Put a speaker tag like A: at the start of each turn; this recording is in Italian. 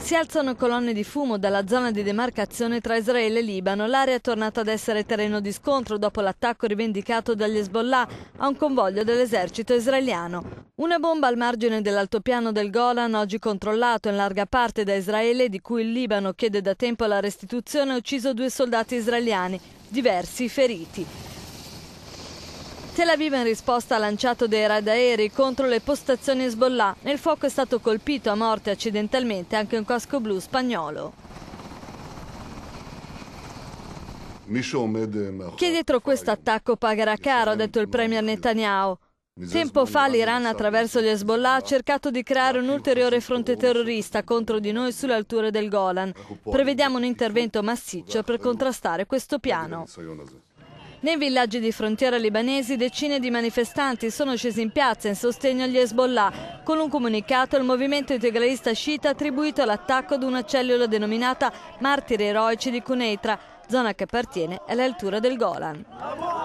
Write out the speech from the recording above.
A: Si alzano colonne di fumo dalla zona di demarcazione tra Israele e Libano. L'area è tornata ad essere terreno di scontro dopo l'attacco rivendicato dagli Hezbollah a un convoglio dell'esercito israeliano. Una bomba al margine dell'altopiano del Golan, oggi controllato in larga parte da Israele, di cui il Libano chiede da tempo la restituzione, ha ucciso due soldati israeliani, diversi feriti. Tel Aviv in risposta ha lanciato dei raid aerei contro le postazioni Hezbollah. Nel fuoco è stato colpito a morte accidentalmente anche un casco blu spagnolo. Chi dietro questo attacco pagherà caro, ha detto il premier Netanyahu. Tempo fa l'Iran attraverso gli Hezbollah ha cercato di creare un ulteriore fronte terrorista contro di noi sulle alture del Golan. Prevediamo un intervento massiccio per contrastare questo piano. Nei villaggi di frontiera libanesi decine di manifestanti sono scesi in piazza in sostegno agli Hezbollah. Con un comunicato il movimento integralista sciita ha attribuito l'attacco ad una cellula denominata Martiri Eroici di Cuneitra, zona che appartiene all'altura del Golan.